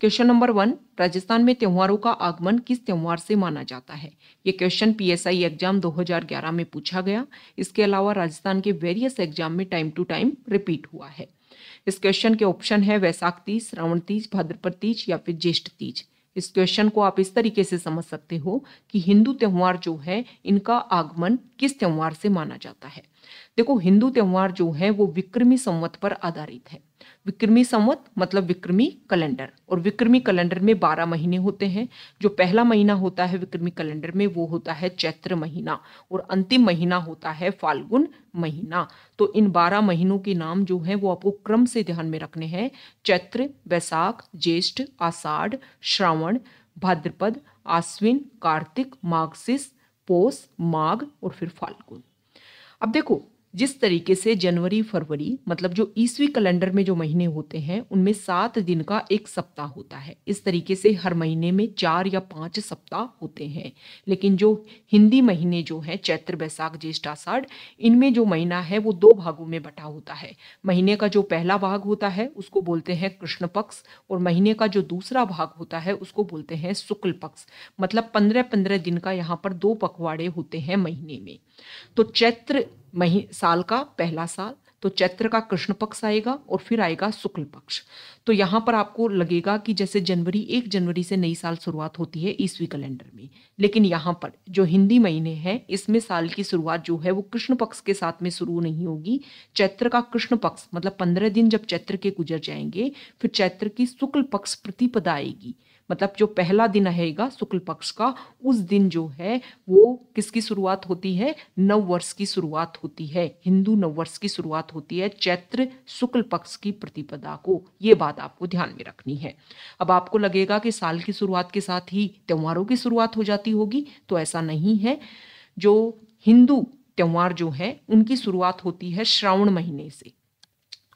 Question number one Rajasthan में त्योहारों का आगमन किस त्यौहार से माना जाता है ये क्वेश्चन पीएसआई एग्जाम 2011 में पूछा गया इसके अलावा राजस्थान के वेरियस एग्जाम में टाइम टू टाइम रिपीट हुआ है इस क्वेश्चन के ऑप्शन है वैसाख तीज श्रावण तीज भाद्रपद तीज या फिर ज्येष्ठ तीज इस क्वेश्चन को आप इस तरीके से समझ सकते हो कि हिंदू त्यौहार जो है इनका आगमन किस त्यौहार से माना जाता है देखो हिंदू त्यौहार जो है वो विक्रमी संवत पर आधारित है विक्रमी संवत मतलब विक्रमी कैलेंडर और विक्रमी कैलेंडर में बारह महीने होते हैं जो पहला महीना होता है विक्रमी कैलेंडर में वो होता है चैत्र महीना और अंतिम महीना होता है फाल्गुन महीना तो इन बारह महीनों के नाम जो हैं वो आपको क्रम से ध्यान में रखने हैं चैत्र वैसाख ज्येष्ठ आषाढ़ श्रावण भाद्रपद आश्विन कार्तिक माघ पोष पोस माघ और फिर फाल्गुन अब देखो जिस तरीके से जनवरी फरवरी मतलब जो ईसवी कैलेंडर में जो महीने होते हैं उनमें सात दिन का एक सप्ताह होता है इस तरीके से हर महीने में चार या पाँच सप्ताह होते हैं लेकिन जो हिंदी महीने जो हैं चैत्र बैसाख ज्येष्ठ आषाढ़ इनमें जो महीना है वो दो भागों में बटा होता है महीने का जो पहला भाग होता है उसको बोलते हैं कृष्ण पक्ष और महीने का जो दूसरा भाग होता है उसको बोलते हैं शुक्ल पक्ष मतलब पंद्रह पंद्रह दिन का यहाँ पर दो पखवाड़े होते हैं महीने में तो चैत्र मही साल का पहला साल तो चैत्र का कृष्ण पक्ष आएगा और फिर आएगा शुक्ल पक्ष तो यहाँ पर आपको लगेगा कि जैसे जनवरी एक जनवरी से नई साल शुरुआत होती है ईस्वी कैलेंडर में लेकिन यहाँ पर जो हिंदी महीने हैं इसमें साल की शुरुआत जो है वो कृष्ण पक्ष के साथ में शुरू नहीं होगी चैत्र का कृष्ण पक्ष मतलब पंद्रह दिन जब चैत्र के गुजर जाएंगे फिर चैत्र की शुक्ल पक्ष प्रतिपदा आएगी मतलब जो पहला दिन रहेगा शुक्ल पक्ष का उस दिन जो है वो किसकी शुरुआत होती है नव वर्ष की शुरुआत होती है हिंदू नववर्ष की शुरुआत होती है चैत्र शुक्ल पक्ष की प्रतिपदा को ये बात आपको ध्यान में रखनी है अब आपको लगेगा कि साल की शुरुआत के साथ ही त्योहारों की शुरुआत हो जाती होगी तो ऐसा नहीं है जो हिंदू त्यौहार जो है उनकी शुरुआत होती है श्रावण महीने से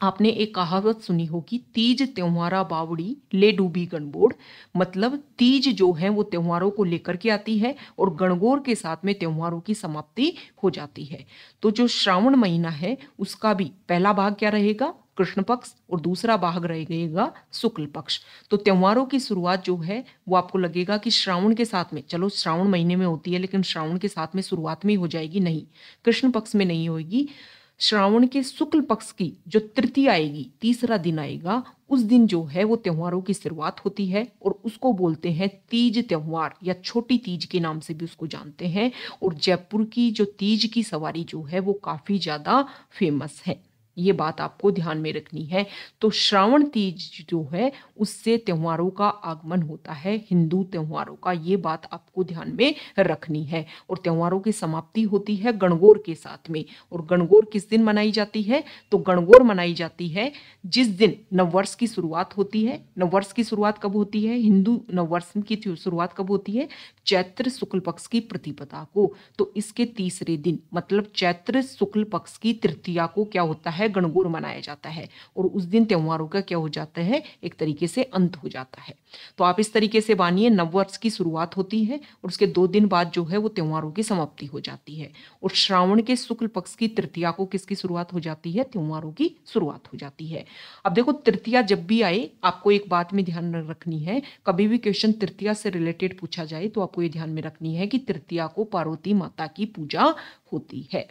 आपने एक कहावत सुनी होगी तीज त्योहारा बावड़ी ले डूबी गणबोड़ मतलब तीज जो है वो त्योहारों को लेकर के आती है और गणगौर के साथ में त्योहारों की समाप्ति हो जाती है तो जो श्रावण महीना है उसका भी पहला भाग क्या रहेगा कृष्ण पक्ष और दूसरा भाग रहेगा शुक्ल पक्ष तो त्योहारों की शुरुआत जो है वो आपको लगेगा कि श्रावण के साथ में चलो श्रावण महीने में होती है लेकिन श्रावण के साथ में शुरुआत में हो जाएगी नहीं कृष्ण पक्ष में नहीं होगी श्रावण के शुक्ल पक्ष की जो तृतीय आएगी तीसरा दिन आएगा उस दिन जो है वो त्योहारों की शुरुआत होती है और उसको बोलते हैं तीज त्यौहार या छोटी तीज के नाम से भी उसको जानते हैं और जयपुर की जो तीज की सवारी जो है वो काफ़ी ज़्यादा फेमस है ये बात आपको ध्यान में रखनी है तो श्रावण तीज जो है उससे त्योहारों का आगमन होता है हिंदू त्योहारों का ये बात आपको ध्यान में रखनी है और त्योहारों की समाप्ति होती है गणगौर के साथ में और गणगौर किस दिन मनाई जाती है तो गणगौर मनाई जाती है जिस दिन नववर्ष की शुरुआत होती है नववर्ष की शुरुआत कब होती है हिंदू नववर्ष की शुरुआत कब होती है चैत्र शुक्ल पक्ष की प्रतिपदा को तो इसके तीसरे दिन मतलब चैत्र शुक्ल पक्ष की तृतीया को क्या होता है है गणगौर मनाया जाता है और उस दिन त्योहारों का क्या हो जाता है एक तरीके से अंत हो जाता है तो आप इस तरीके से मानिए नववर्ष की शुरुआत होती है और उसके दो दिन बाद जो है वो त्योहारों की समाप्ति हो जाती है और श्रावण के शुक्ल पक्ष की तृतीया को किसकी शुरुआत हो जाती है त्योहारों की शुरुआत हो जाती है अब देखो तृतीया जब भी आए आपको एक बात में ध्यान रखनी है कभी भी क्वेश्चन तृतीया से रिलेटेड पूछा जाए तो आपको ये ध्यान में रखनी है कि तृतीया को पार्वती माता की पूजा होती है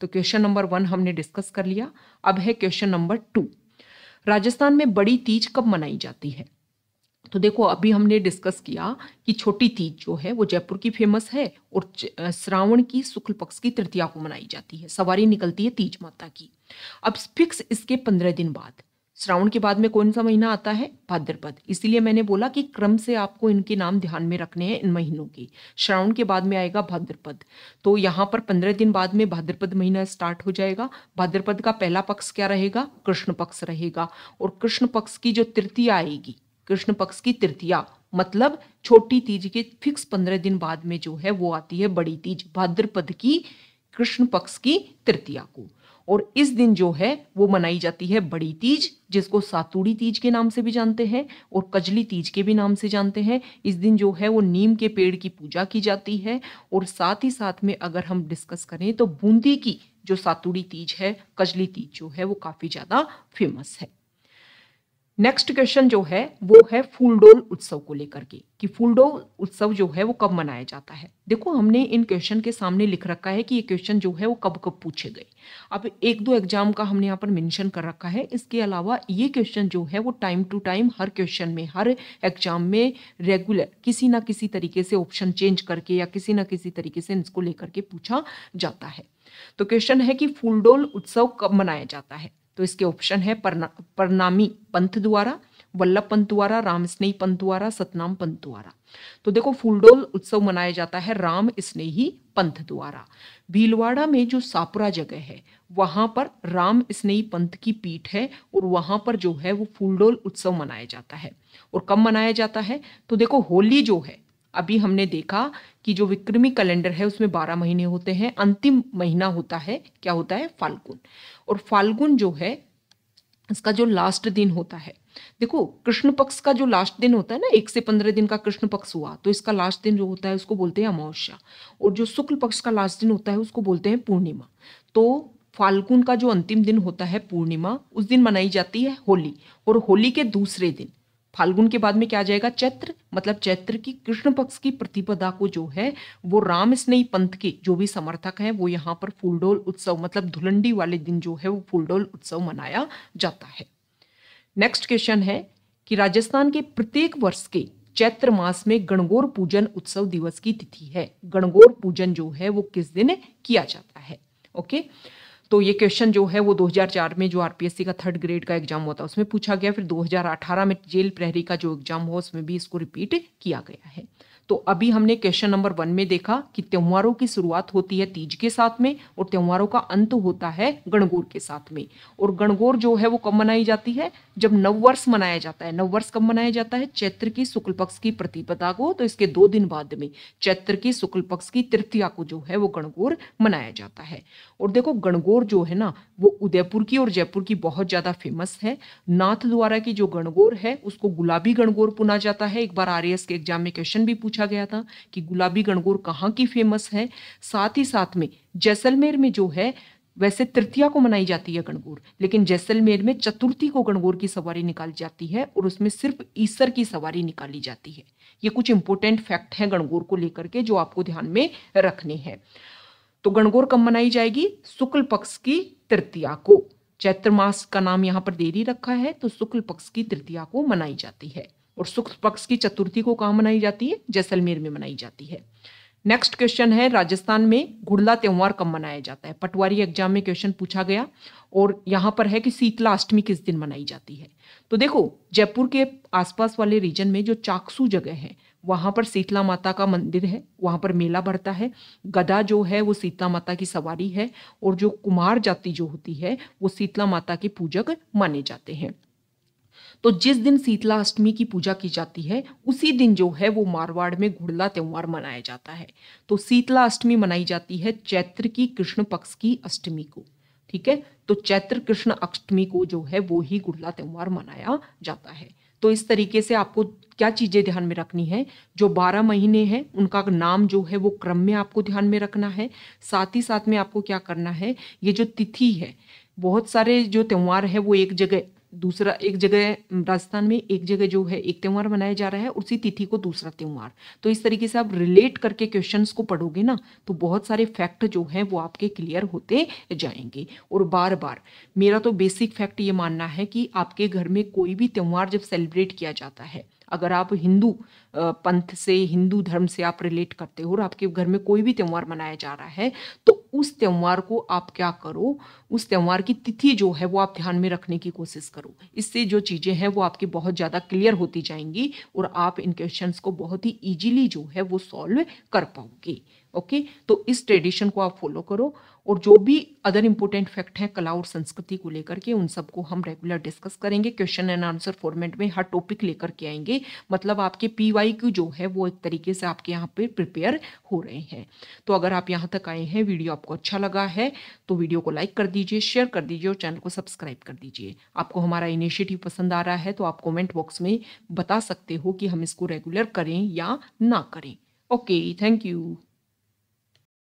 तो क्वेश्चन नंबर वन हमने डिस्कस कर लिया अब है क्वेश्चन नंबर टू राजस्थान में बड़ी तीज कब मनाई जाती है तो देखो अभी हमने डिस्कस किया कि छोटी तीज जो है वो जयपुर की फेमस है और श्रावण की शुक्ल पक्ष की तृतीया को मनाई जाती है सवारी निकलती है तीज माता की अब फिक्स इसके पंद्रह दिन बाद श्रावण के बाद में कौन सा महीना आता है भाद्रपद इसीलिए मैंने बोला कि क्रम से आपको इनके नाम ध्यान में रखने हैं इन महीनों के श्रावण के बाद में आएगा भाद्रपद तो यहाँ पर पंद्रह दिन बाद में भाद्रपद महीना स्टार्ट हो जाएगा भाद्रपद का पहला पक्ष क्या रहेगा कृष्ण पक्ष रहेगा और कृष्ण पक्ष की जो तृतीया आएगी कृष्ण पक्ष की तृतीया मतलब छोटी तीज के फिक्स पंद्रह दिन बाद में जो है वो आती है बड़ी तीज भाद्रपद की कृष्ण पक्ष की तृतीया को और इस दिन जो है वो मनाई जाती है बड़ी तीज जिसको सातुड़ी तीज के नाम से भी जानते हैं और कजली तीज के भी नाम से जानते हैं इस दिन जो है वो नीम के पेड़ की पूजा की जाती है और साथ ही साथ में अगर हम डिस्कस करें तो बूंदी की जो सातुड़ी तीज है कजली तीज जो है वो काफ़ी ज़्यादा फेमस है नेक्स्ट क्वेश्चन जो है वो है फूलडोल उत्सव को लेकर के कि फूलडोल उत्सव जो है वो कब मनाया जाता है देखो हमने इन क्वेश्चन के सामने लिख रखा है कि ये क्वेश्चन जो है वो कब कब पूछे गए अब एक दो एग्जाम का हमने यहाँ पर मेंशन कर रखा है इसके अलावा ये क्वेश्चन जो है वो टाइम टू टाइम हर क्वेश्चन में हर एग्जाम में रेगुलर किसी ना किसी तरीके से ऑप्शन चेंज करके या किसी ना किसी तरीके से इसको लेकर के पूछा जाता है तो क्वेश्चन है कि फूलडोल उत्सव कब मनाया जाता है तो इसके ऑप्शन है परना परनामी पंथ द्वारा वल्लभ पंथ द्वारा राम स्नेही पंत द्वारा सतनाम पंथ द्वारा तो देखो फूलडोल उत्सव मनाया जाता है राम स्नेही पंथ द्वारा भीलवाड़ा में जो सापुरा जगह है वहाँ पर राम स्नेही पंथ की पीठ है और वहाँ पर जो है वो फूलडोल उत्सव मनाया जाता है और कब मनाया जाता है तो देखो होली जो है अभी हमने देखा कि जो विक्रमी कैलेंडर है उसमें बारह महीने होते हैं अंतिम महीना होता है क्या होता है फाल्गुन और फाल्गुन जो है इसका जो लास्ट दिन होता है देखो कृष्ण पक्ष का जो लास्ट दिन होता है ना एक से पंद्रह दिन का कृष्ण पक्ष हुआ तो इसका लास्ट दिन जो होता है उसको बोलते हैं अमावस्या और जो शुक्ल पक्ष का लास्ट दिन होता है उसको बोलते हैं पूर्णिमा तो फाल्गुन का जो अंतिम दिन होता है पूर्णिमा उस दिन मनाई जाती है होली और होली के दूसरे दिन फाल्गुन के बाद में क्या आ जाएगा चैत्र मतलब चैत्र की कृष्ण पक्ष की प्रतिपदा को जो है वो राम स्नेही पंथ के जो भी समर्थक हैं वो यहाँ पर फूलडोल उत्सव मतलब धुलंडी वाले दिन जो है वो फूलडोल उत्सव मनाया जाता है नेक्स्ट क्वेश्चन है कि राजस्थान के प्रत्येक वर्ष के चैत्र मास में गणगौर पूजन उत्सव दिवस की तिथि है गणगौर पूजन जो है वो किस दिन किया जाता है ओके okay? तो ये क्वेश्चन जो है वो 2004 में जो आरपीएससी का थर्ड ग्रेड का एग्जाम हुआ था उसमें पूछा गया फिर 2018 में जेल प्रहरी का जो एग्जाम हुआ उसमें भी इसको रिपीट किया गया है तो अभी हमने क्वेश्चन नंबर वन में देखा कि त्योहारों की शुरुआत होती है तीज के साथ में और त्योहारों का अंत होता है गणगौर के साथ में और गणगौर जो है वो कब मनाई जाती है जब नववर्ष मनाया जाता है नववर्ष कब मनाया जाता है चैत्र की शुक्ल पक्ष की प्रतिपदा को तो इसके दो दिन बाद में चैत्र की शुक्ल पक्ष की तृतीया को जो है वो गणगौर मनाया जाता है और देखो गणगौर गणगौर जो है ना वो उदयपुर की और जयपुर की बहुत ज़्यादा फेमस है नाथ द्वारा की जो गणगौर है उसको गुलाबी गणगौर पुना जाता है एक बार आर के एग्जाम में क्वेश्चन भी पूछा गया था कि गुलाबी गणगौर कहाँ की फेमस है साथ ही साथ में जैसलमेर में जो है वैसे तृतीया को मनाई जाती है गणगौर लेकिन जैसलमेर में चतुर्थी को गणगौर की सवारी निकाली जाती है और उसमें सिर्फ ईसर की सवारी निकाली जाती है ये कुछ इंपॉर्टेंट फैक्ट हैं गणगौर को लेकर के जो आपको ध्यान में रखने हैं तो गणगौर कब मनाई जाएगी शुक्ल पक्ष की तृतीया को चैत्र मास का नाम यहाँ पर देरी रखा है तो शुक्ल पक्ष की तृतीया को मनाई जाती है और शुक्ल पक्ष की चतुर्थी को कहाँ मनाई जाती है जैसलमेर में मनाई जाती है नेक्स्ट क्वेश्चन है राजस्थान में घुड़ला त्यौहार कब मनाया जाता है पटवारी एग्जाम में क्वेश्चन पूछा गया और यहाँ पर है कि शीतला अष्टमी किस दिन मनाई जाती है तो देखो जयपुर के आसपास वाले रीजन में जो चाकसू जगह है वहाँ पर शीतला माता का मंदिर है वहाँ पर मेला बढ़ता है गदा जो है वो शीतला माता की सवारी है और जो कुमार जाति जो होती है वो शीतला माता के पूजक माने जाते हैं तो जिस दिन शीतला अष्टमी की पूजा की जाती है उसी दिन जो है वो मारवाड़ में घुड़ला त्यौहार मनाया जाता है तो शीतला अष्टमी मनाई जाती है चैत्र की कृष्ण पक्ष की अष्टमी को ठीक है तो चैत्र कृष्ण अष्टमी को जो है वो ही गुड़ला त्यौहार मनाया जाता है तो इस तरीके से आपको क्या चीज़ें ध्यान में रखनी है जो बारह महीने हैं उनका नाम जो है वो क्रम में आपको ध्यान में रखना है साथ ही साथ में आपको क्या करना है ये जो तिथि है बहुत सारे जो त्यौहार है वो एक जगह दूसरा एक जगह राजस्थान में एक जगह जो है एक त्यौहार मनाया जा रहा है उसी तिथि को दूसरा त्यौहार तो इस तरीके से आप रिलेट करके क्वेश्चन को पढ़ोगे ना तो बहुत सारे फैक्ट जो हैं वो आपके क्लियर होते जाएंगे और बार बार मेरा तो बेसिक फैक्ट ये मानना है कि आपके घर में कोई भी त्यौहार जब सेलिब्रेट किया जाता है अगर आप हिंदू पंथ से हिंदू धर्म से आप रिलेट करते हो और आपके घर में कोई भी त्यौहार मनाया जा रहा है तो उस त्यौहार को आप क्या करो उस त्यौहार की तिथि जो है वो आप ध्यान में रखने की कोशिश करो इससे जो चीज़ें हैं वो आपकी बहुत ज़्यादा क्लियर होती जाएंगी और आप इन क्वेश्चन को बहुत ही ईजिली जो है वो सॉल्व कर पाओगे ओके तो इस ट्रेडिशन को आप फॉलो करो और जो भी अदर इम्पोर्टेंट फैक्ट हैं कला और संस्कृति को लेकर के उन सबको हम रेगुलर डिस्कस करेंगे क्वेश्चन एंड आंसर फॉर्मेट में हर टॉपिक लेकर के आएंगे मतलब आपके पी वाई क्यू जो है वो एक तरीके से आपके यहाँ पे प्रिपेयर हो रहे हैं तो अगर आप यहाँ तक आए हैं वीडियो आपको अच्छा लगा है तो वीडियो को लाइक कर दीजिए शेयर कर दीजिए और चैनल को सब्सक्राइब कर दीजिए आपको हमारा इनिशिएटिव पसंद आ रहा है तो आप कॉमेंट बॉक्स में बता सकते हो कि हम इसको रेगुलर करें या ना करें ओके थैंक यू